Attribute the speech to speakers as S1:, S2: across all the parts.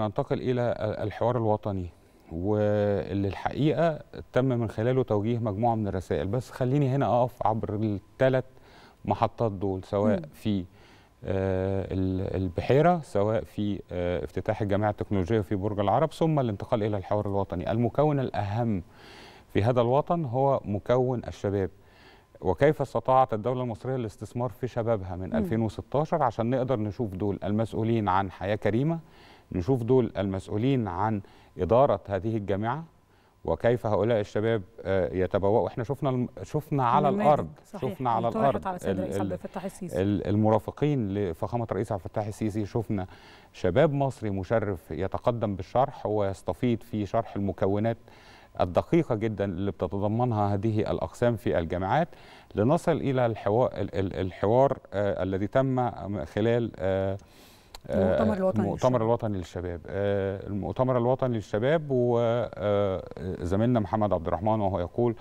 S1: ننتقل إلى الحوار الوطني واللي الحقيقة تم من خلاله توجيه مجموعة من الرسائل بس خليني هنا أقف عبر الثلاث محطات دول سواء م. في آه، البحيرة سواء في آه، افتتاح الجامعة التكنولوجية في برج العرب ثم الانتقال إلى الحوار الوطني المكون الأهم في هذا الوطن هو مكون الشباب وكيف استطاعت الدولة المصرية الاستثمار في شبابها من م. 2016 عشان نقدر نشوف دول المسؤولين عن حياة كريمة نشوف دول المسؤولين عن إدارة هذه الجامعة وكيف هؤلاء الشباب آه، يتبوأوا احنا شفنا شفنا على الارض صحيح. شفنا على الارض على الـ الـ المرافقين لفخامه الرئيس عبد الفتاح السيسي شفنا شباب مصري مشرف يتقدم بالشرح ويستفيد في شرح المكونات الدقيقة جدا اللي بتتضمنها هذه الأقسام في الجامعات لنصل إلى الحوار, الحوار آه، الذي تم خلال آه، المؤتمر آه، الوطني آه، المؤتمر الوطني للشباب المؤتمر الوطني آه، للشباب وزميلنا محمد عبد الرحمن وهو يقول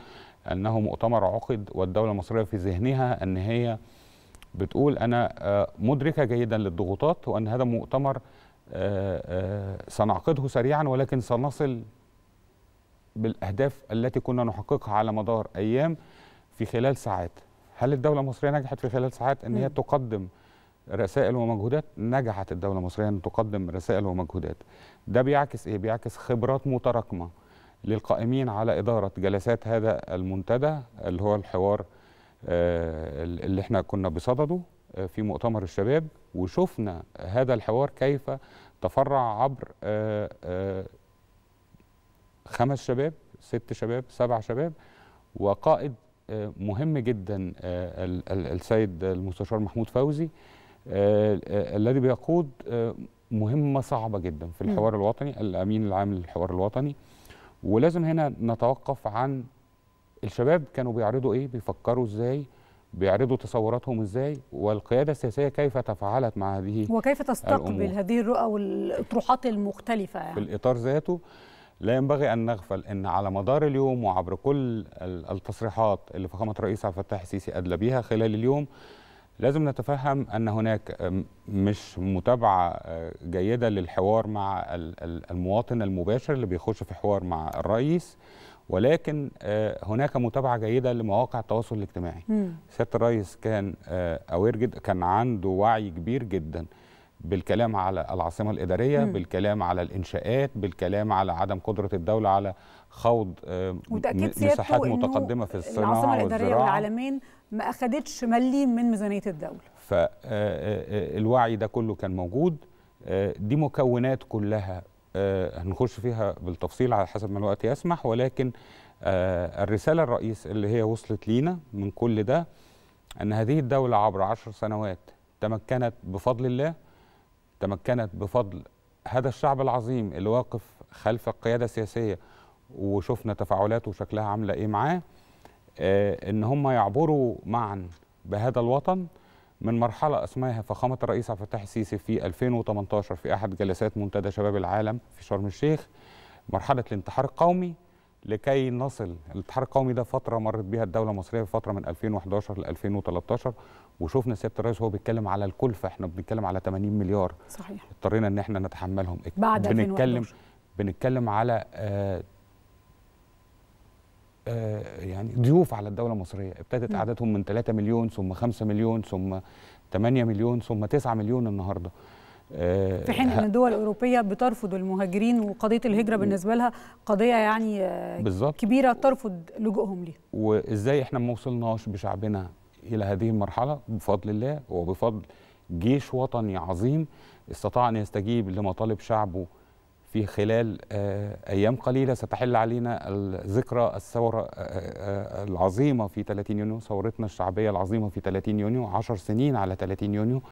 S1: انه مؤتمر عقد والدوله المصريه في ذهنها ان هي بتقول انا مدركه جيدا للضغوطات وان هذا مؤتمر سنعقده سريعا ولكن سنصل بالاهداف التي كنا نحققها على مدار ايام في خلال ساعات هل الدوله المصريه نجحت في خلال ساعات ان هي تقدم رسائل ومجهودات نجحت الدوله المصريه ان تقدم رسائل ومجهودات ده بيعكس ايه بيعكس خبرات متراكمه للقائمين على اداره جلسات هذا المنتدى اللي هو الحوار آه، اللي احنا كنا بصدده آه، في مؤتمر الشباب وشفنا هذا الحوار كيف تفرع عبر آه، خمس شباب ست شباب سبع شباب وقائد مهم جدا السيد المستشار محمود فوزي آه، آه، الذي بيقود آه، مهمه صعبه جدا في الحوار الوطني الامين العام للحوار الوطني ولازم هنا نتوقف عن الشباب كانوا بيعرضوا ايه بيفكروا ازاي بيعرضوا تصوراتهم ازاي والقياده السياسيه كيف تفاعلت مع هذه وكيف تستقبل الأمور. هذه الرؤى والاطروحات المختلفه يعني. في الاطار ذاته لا ينبغي ان نغفل ان على مدار اليوم وعبر كل التصريحات اللي فخامه الرئيس عبد الفتاح السيسي ادلى بها خلال اليوم لازم نتفهم ان هناك مش متابعه آه، جيده للحوار مع المواطن المباشر اللي بيخش في حوار مع الرئيس ولكن آه، هناك متابعه جيده لمواقع التواصل الاجتماعي سياده الرئيس كان اوير آه، جدا كان عنده وعي كبير جدا بالكلام على العاصمه الاداريه مم. بالكلام على الانشاءات بالكلام على عدم قدره الدوله على خوض آه، مساحات متقدمه في الصناعه العاصمه الاداريه والعالمين ما أخدتش مليم من ميزانيه الدوله فالوعي آه، آه، ده كله كان موجود دي مكونات كلها هنخش فيها بالتفصيل على حسب ما الوقت يسمح ولكن الرساله الرئيس اللي هي وصلت لينا من كل ده ان هذه الدوله عبر عشر سنوات تمكنت بفضل الله تمكنت بفضل هذا الشعب العظيم اللي واقف خلف القياده السياسيه وشفنا تفاعلاته وشكلها عامله ايه معاه آه، ان هم يعبروا معا بهذا الوطن من مرحله اسماها فخامه الرئيس عبد الفتاح السيسي في 2018 في احد جلسات منتدى شباب العالم في شرم الشيخ مرحله الانتحار القومي لكي نصل الاتحاد القومي ده فتره مرت بيها الدوله المصريه في فتره من 2011 ل 2013 وشفنا سياده الرئيس وهو بيتكلم على الكلفه احنا بنتكلم على 80 مليار صحيح اضطرينا ان احنا نتحملهم بعد بنتكلم 2011. بنتكلم على آآ آه، آآ آه، يعني ضيوف على الدوله المصريه ابتدت عددهم من 3 مليون ثم 5 مليون ثم 8 مليون ثم 9 مليون النهارده آه، في حين ان الدول الاوروبيه بترفض المهاجرين وقضيه الهجره بالنسبه لها قضيه يعني آه، بالزبط. كبيره ترفض لجوءهم ليها وازاي احنا ما وصلناش بشعبنا الى هذه المرحله بفضل الله وبفضل جيش وطني عظيم استطاع ان يستجيب لمطالب شعبه في خلال آه، ايام قليله ستحل علينا ذكرى الثوره العظيمه في 30 يونيو ثورتنا الشعبيه العظيمه في 30 يونيو 10 سنين على 30 يونيو